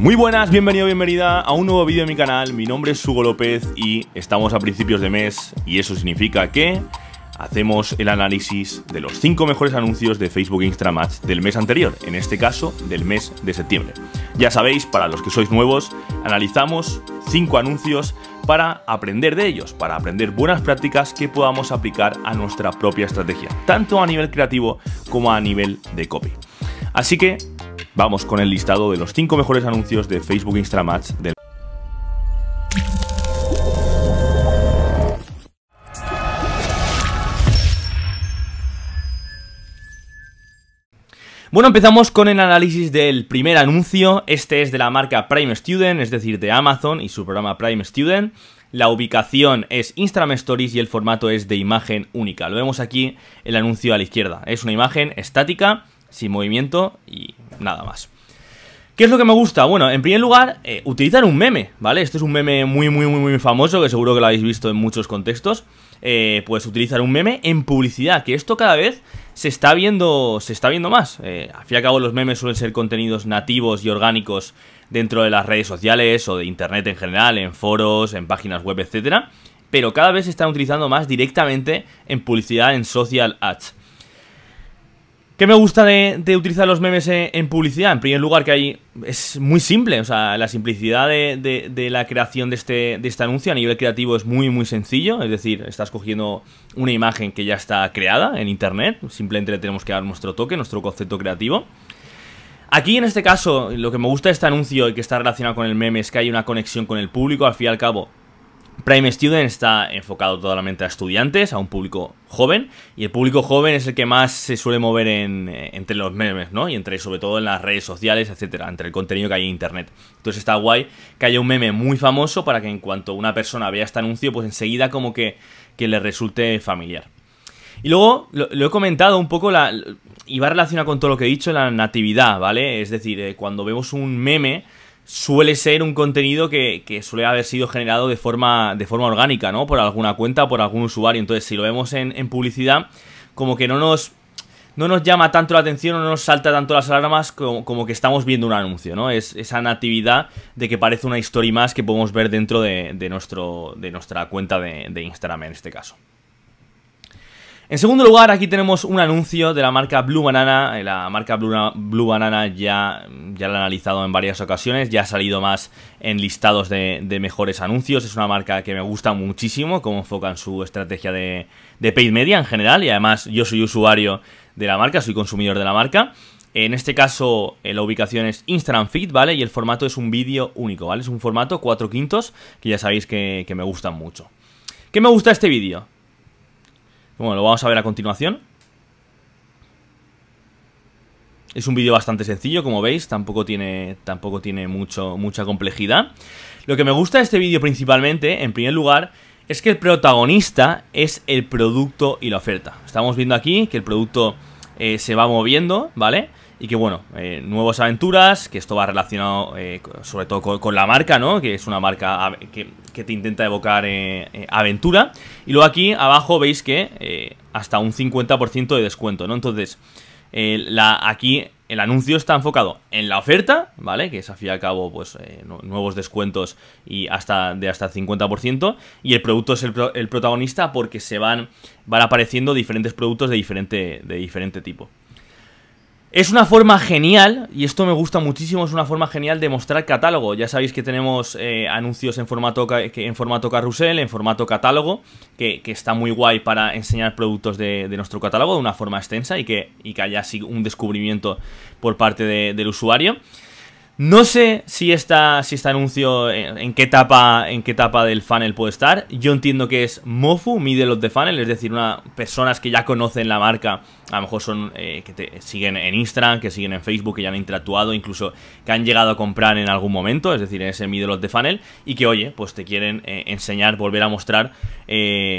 Muy buenas, bienvenido, bienvenida a un nuevo vídeo de mi canal. Mi nombre es Hugo López y estamos a principios de mes y eso significa que hacemos el análisis de los 5 mejores anuncios de Facebook e Instagram del mes anterior, en este caso del mes de septiembre. Ya sabéis, para los que sois nuevos, analizamos 5 anuncios para aprender de ellos, para aprender buenas prácticas que podamos aplicar a nuestra propia estrategia, tanto a nivel creativo como a nivel de copy. Así que Vamos con el listado de los 5 mejores anuncios de Facebook Instagram Bueno, empezamos con el análisis del primer anuncio. Este es de la marca Prime Student, es decir, de Amazon y su programa Prime Student. La ubicación es Instagram Stories y el formato es de imagen única. Lo vemos aquí el anuncio a la izquierda. Es una imagen estática sin movimiento y nada más. ¿Qué es lo que me gusta? Bueno, en primer lugar, eh, utilizar un meme, ¿vale? Esto es un meme muy, muy, muy, muy famoso, que seguro que lo habéis visto en muchos contextos. Eh, pues utilizar un meme en publicidad, que esto cada vez se está viendo, se está viendo más. Eh, al fin y al cabo, los memes suelen ser contenidos nativos y orgánicos dentro de las redes sociales o de internet en general, en foros, en páginas web, etcétera. Pero cada vez se están utilizando más directamente en publicidad en social ads. ¿Qué me gusta de, utilizar los memes en, publicidad? En primer lugar, que hay. Es muy simple, o sea, la simplicidad de, la creación de este, de este anuncio a nivel creativo es muy, muy sencillo. Es decir, estás cogiendo una imagen que ya está creada en internet, simplemente le tenemos que dar nuestro toque, nuestro concepto creativo. Aquí en este caso, lo que me gusta de este anuncio y que está relacionado con el meme es que hay una conexión con el público. Al fin y al cabo, Prime Student está enfocado totalmente a estudiantes, a un público joven, y el público joven es el que más se suele mover eh, entre los memes, ¿no? Y entre, sobre todo en las redes sociales, etcétera, entre el contenido que hay en internet. Entonces está guay que haya un meme muy famoso para que en cuanto una persona vea este anuncio, pues enseguida como que, que le resulte familiar. Y luego, lo, he comentado un poco, la, y va relacionado con todo lo que he dicho, la natividad, ¿vale? Es decir, eh, cuando vemos un meme suele ser un contenido que, suele haber sido generado de forma, de forma orgánica, ¿no? Por alguna cuenta, por algún usuario. Entonces, si lo vemos en, publicidad, como que no nos, llama tanto la atención o no nos salta tanto las alarmas como, como, que estamos viendo un anuncio, ¿no? Es esa natividad de que parece una historia más que podemos ver dentro de, nuestro, de nuestra cuenta de, de Instagram en este caso. En segundo lugar, aquí tenemos un anuncio de la marca Blue Banana. Eh, la marca Blue, Banana ya, ya la he analizado en varias ocasiones, ya ha salido más en listados de, mejores anuncios. Es una marca que me gusta muchísimo, cómo en su estrategia de, paid media en general. Y además yo soy usuario de la marca, soy consumidor de la marca. En este caso, eh, la ubicación es Instagram Feed, ¿vale? Y el formato es un vídeo único, ¿vale? Es un formato 4 quintos que ya sabéis que, me gustan mucho. ¿Qué me gusta este vídeo? Bueno, lo vamos a ver a continuación. Es un vídeo bastante sencillo, como veis, tampoco tiene, tampoco tiene mucho, mucha complejidad. Lo que me gusta de este vídeo principalmente, en primer lugar, es que el protagonista es el producto y la oferta. Estamos viendo aquí que el producto eh, se va moviendo, ¿vale? vale y que bueno, eh, nuevas aventuras, que esto va relacionado eh, sobre todo con, la marca, ¿no? Que es una marca que, te intenta evocar eh, eh, aventura. Y luego aquí abajo veis que hasta un 50% de descuento, ¿no? Entonces, la, aquí el anuncio está enfocado en la oferta, ¿vale? Que es a fin cabo, pues, nuevos descuentos y hasta de hasta 50%. Y el producto es el, el protagonista porque se van, van apareciendo diferentes productos de diferente, de diferente tipo. Es una forma genial, y esto me gusta muchísimo, es una forma genial de mostrar catálogo. Ya sabéis que tenemos eh, anuncios en formato, en formato carrusel, en formato catálogo, que, está muy guay para enseñar productos de, nuestro catálogo de una forma extensa y que, y que haya así un descubrimiento por parte del usuario. No sé si, esta, si este anuncio eh, en, qué etapa, en qué etapa del funnel puede estar. Yo entiendo que es Mofu, middle of the funnel, es decir, una, personas que ya conocen la marca, a lo mejor son eh, que te siguen en Instagram, que siguen en Facebook, que ya han interactuado, incluso que han llegado a comprar en algún momento, es decir, en ese middle of the funnel, y que, oye, pues te quieren eh, enseñar, volver a mostrar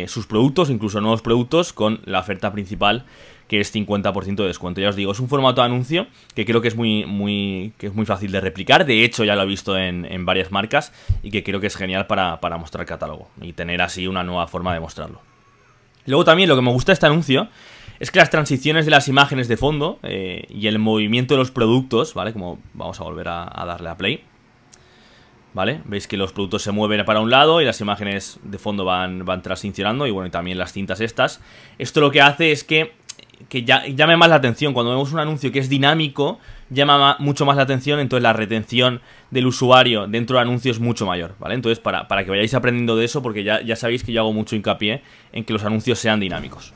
sus productos, incluso nuevos productos, con la oferta principal que es 50% de descuento. Ya os digo, es un formato de anuncio que creo que es muy, muy, que es muy fácil de replicar. De hecho, ya lo he visto en, varias marcas y que creo que es genial para, para mostrar catálogo y tener así una nueva forma de mostrarlo. Luego también lo que me gusta de este anuncio es que las transiciones de las imágenes de fondo eh, y el movimiento de los productos, ¿vale? Como vamos a volver a, darle a play, ¿vale? Veis que los productos se mueven para un lado y las imágenes de fondo van, van transicionando y bueno, y también las cintas estas. Esto lo que hace es que que llame más la atención. Cuando vemos un anuncio que es dinámico, llama mucho más la atención, entonces la retención del usuario dentro del anuncio es mucho mayor, ¿vale? Entonces, para, para que vayáis aprendiendo de eso, porque ya, sabéis que yo hago mucho hincapié en que los anuncios sean dinámicos.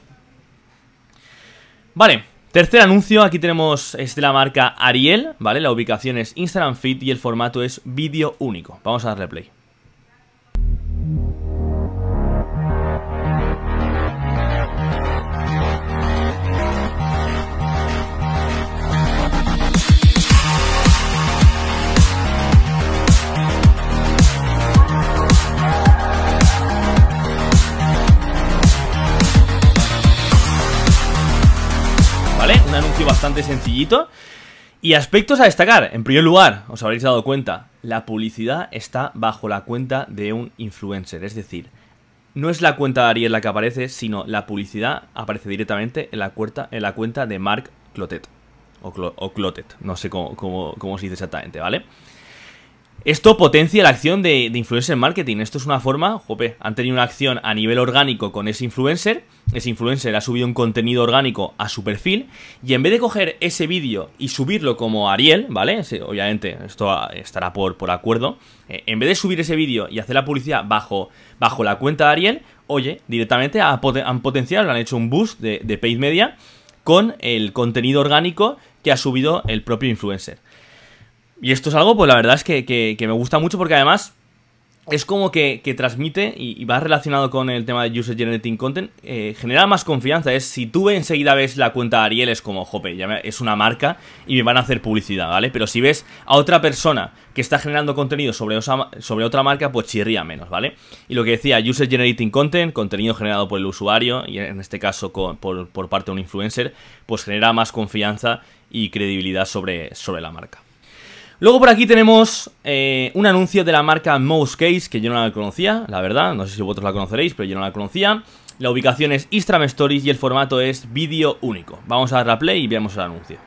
Vale, Tercer anuncio, aquí tenemos es de la marca Ariel, ¿vale? La ubicación es Instagram Feed y el formato es vídeo único. Vamos a darle play. sencillito. Y aspectos a destacar. En primer lugar, os habréis dado cuenta, la publicidad está bajo la cuenta de un influencer. Es decir, no es la cuenta de Ariel la que aparece, sino la publicidad aparece directamente en la cuenta, en la cuenta de Mark Clotet. O, Clotet, no sé cómo, se dice exactamente, ¿vale? vale esto potencia la acción de, influencer marketing. Esto es una forma, jope, han tenido una acción a nivel orgánico con ese influencer. Ese influencer ha subido un contenido orgánico a su perfil. Y en vez de coger ese vídeo y subirlo como Ariel, ¿vale? obviamente, esto estará por, acuerdo. Eh, en vez de subir ese vídeo y hacer la publicidad bajo, bajo la cuenta de Ariel, oye, directamente han potenciado, han hecho un boost de, de paid media con el contenido orgánico que ha subido el propio influencer. Y esto es algo, pues la verdad es que, me gusta mucho porque además es como que, transmite y, va relacionado con el tema de User Generating Content, eh, genera más confianza. Es si tú enseguida ves la cuenta de Ariel, es como, jope, ya es una marca y me van a hacer publicidad, ¿vale? Pero si ves a otra persona que está generando contenido sobre, sobre otra marca, pues chirría menos, ¿vale? Y lo que decía, User Generating Content, contenido generado por el usuario, y en este caso por, parte de un influencer, pues genera más confianza y credibilidad sobre, sobre la marca. Luego por aquí tenemos eh, un anuncio de la marca Mouse Case, que yo no la conocía, la verdad, no sé si vosotros la conoceréis, pero yo no la conocía. La ubicación es Instagram Stories y el formato es vídeo único. Vamos a darle a play y veamos el anuncio.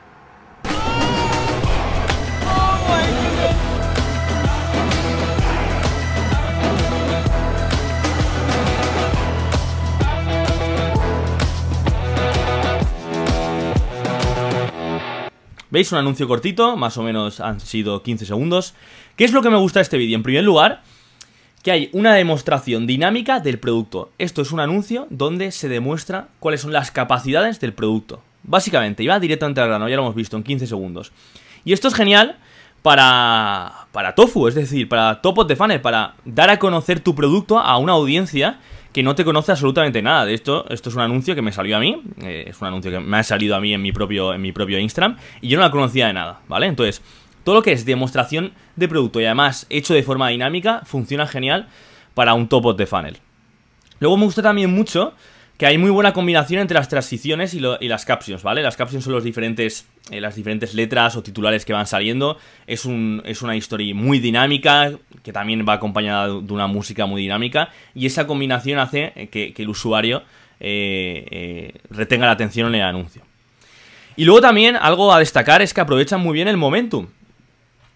¿Veis? Un anuncio cortito, más o menos han sido 15 segundos. ¿Qué es lo que me gusta de este vídeo? En primer lugar, que hay una demostración dinámica del producto. Esto es un anuncio donde se demuestra cuáles son las capacidades del producto. Básicamente, iba directamente al grano, ya lo hemos visto en 15 segundos. Y esto es genial para, para Tofu, es decir, para Topo de Funnel, para dar a conocer tu producto a una audiencia que no te conoce absolutamente nada de esto. Esto es un anuncio que me salió a mí, eh, es un anuncio que me ha salido a mí en mi propio, en mi propio Instagram, y yo no la conocía de nada, ¿vale? Entonces, todo lo que es demostración de producto y además hecho de forma dinámica funciona genial para un top of the funnel. Luego me gusta también mucho que hay muy buena combinación entre las transiciones y, las captions, ¿vale? Las captions son los diferentes, eh, las diferentes letras o titulares que van saliendo. Es, es una historia muy dinámica, que también va acompañada de una música muy dinámica. Y esa combinación hace eh, que, el usuario eh, retenga la atención en el anuncio. Y luego también algo a destacar es que aprovechan muy bien el momentum.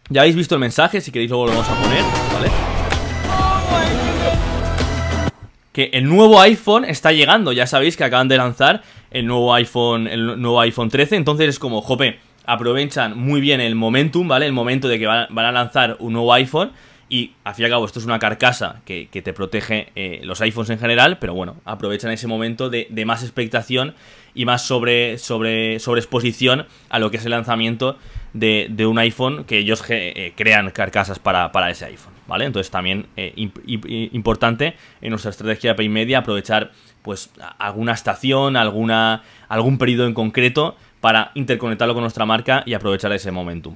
Ya habéis visto el mensaje, si queréis luego lo vamos a poner, ¿vale? que el nuevo iPhone está llegando. Ya sabéis que acaban de lanzar el nuevo iPhone, el nuevo iPhone 13. Entonces es como, jope, aprovechan muy bien el momentum, ¿vale? El momento de que van a lanzar un nuevo iPhone. Y al fin y al cabo, esto es una carcasa que, te protege eh, los iPhones en general, pero bueno, aprovechan ese momento de, más expectación y más sobre, sobre, sobre, exposición a lo que es el lanzamiento de, un iPhone que ellos eh, crean carcasas para ese iPhone. ¿vale? Entonces también eh, importante en nuestra estrategia de pay media aprovechar pues alguna estación, alguna, algún periodo en concreto para interconectarlo con nuestra marca y aprovechar ese momentum.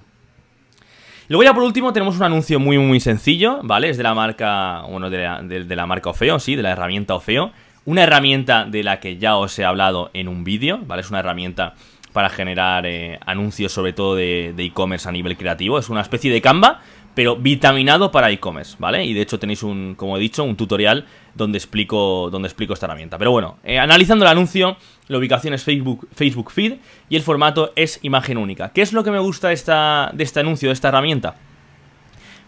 Luego ya por último tenemos un anuncio muy muy sencillo, ¿vale? Es de la marca, bueno, de la, marca Ofeo, sí, de la herramienta Ofeo. Una herramienta de la que ya os he hablado en un vídeo, ¿vale? Es una herramienta para generar eh, anuncios sobre todo de e-commerce a nivel creativo. Es una especie de Canva, pero vitaminado para e-commerce, ¿vale? Y de hecho tenéis un, como he dicho, un tutorial donde explico, donde explico esta herramienta. Pero bueno, eh, analizando el anuncio, la ubicación es Facebook, Facebook Feed y el formato es imagen única. ¿Qué es lo que me gusta esta, de este anuncio, de esta herramienta?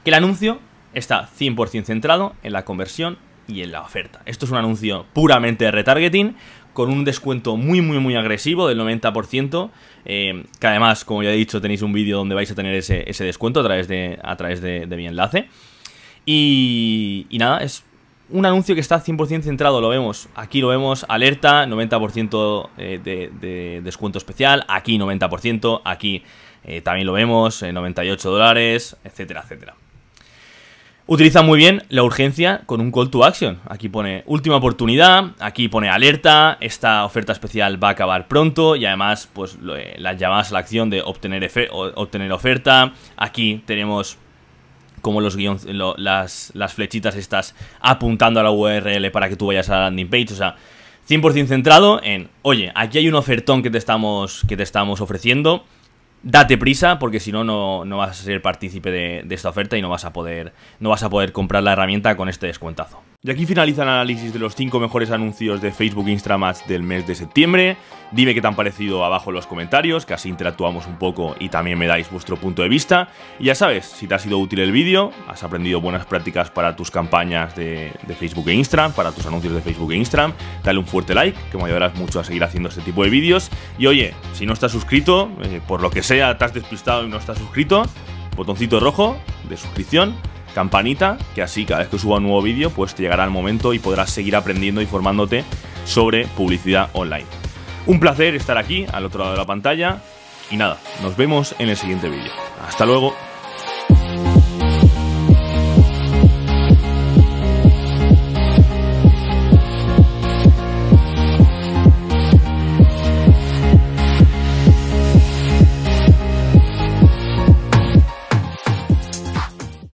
Que el anuncio está 100% centrado en la conversión y en la oferta. Esto es un anuncio puramente de retargeting, con un descuento muy, muy, muy agresivo del 90%, eh, que además, como ya he dicho, tenéis un vídeo donde vais a tener ese, descuento a través, de, a través de, mi enlace. Y, nada, es un anuncio que está 100% centrado, lo vemos. Aquí lo vemos, alerta, 90% eh, de, descuento especial, aquí 90%, aquí eh, también lo vemos, 98 dólares, etcétera, etcétera. Utiliza muy bien la urgencia con un call to action. Aquí pone última oportunidad, aquí pone alerta, esta oferta especial va a acabar pronto y además pues eh, las llamadas a la acción de obtener, obtener oferta. Aquí tenemos como los las, las flechitas estas apuntando a la URL para que tú vayas a la landing page, o sea, 100% centrado en, oye, aquí hay un ofertón que te estamos, que te estamos ofreciendo, date prisa porque si no, no vas a ser partícipe de, de, esta oferta y no vas a poder no vas a poder comprar la herramienta con este descuentazo. Y aquí finaliza el análisis de los 5 mejores anuncios de Facebook e Instagram del mes de septiembre. Dime qué te han parecido abajo en los comentarios, que así interactuamos un poco y también me dais vuestro punto de vista. Y ya sabes, si te ha sido útil el vídeo, has aprendido buenas prácticas para tus campañas de, Facebook e Instagram, para tus anuncios de Facebook e Instagram, dale un fuerte like, que me ayudarás mucho a seguir haciendo este tipo de vídeos. Y oye, si no estás suscrito, eh, por lo que sea, te has despistado y no estás suscrito, botoncito rojo de suscripción campanita, que así cada vez que suba un nuevo vídeo, pues te llegará el momento y podrás seguir aprendiendo y formándote sobre publicidad online. Un placer estar aquí, al otro lado de la pantalla, y nada, nos vemos en el siguiente vídeo. Hasta luego.